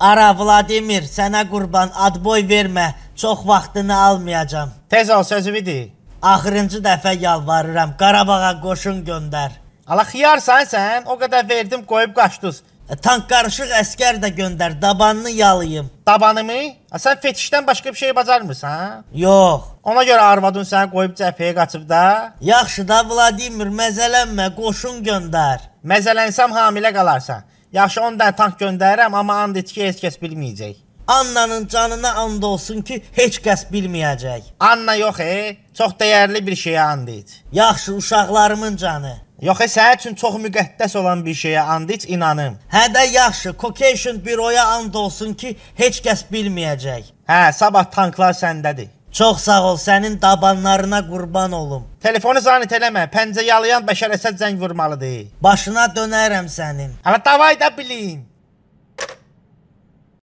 Ara Vladimir, sənə qurban, adboy vermə, çox vaxtını almayacam. Tez ol, sözümüdür. Axırıncı dəfə yalvarıram, Qarabağa qoşun göndər. Ala xiyarsan sən, o qədər verdim, qoyub qaçdız. E, tank qarışıq əskər də göndər, dabanını yalayım. Dabanımı? A, sən fetişdən başqa bir şey bacarmırsan, ha? Yox. Ona görə arvadın səni qoyub cəbhəyə qaçıb da. Yaxşı da Vladimir, məzələnmə, qoşun göndər. Məzələnsəm hamilə qalarsan. Yaxşı 10 dənə tank göndərirəm, amma and et ki, heç kəs bilməyəcək. Annanın canına and olsun ki, heç kəs bilməyəcək. Anna yox e, çox dəyərli bir şeyə and et. Yaxşı, uşaqlarımın canı. Yox, e, sənin üçün çox müqəddəs olan bir şeyə and iç, inanım. Hə də yaxşı, Caucasian büroya and olsun ki, heç kəs bilməyəcək. Hə, sabah tanklar səndədir. Çox sağ ol, sənin dabanlarına qurban olum. Telefonu zanit eləmə, pəncə yalayan Bəşər Əsəd zəng vurmalıdır. Başına dönərəm sənin. Hələ davay da bilin.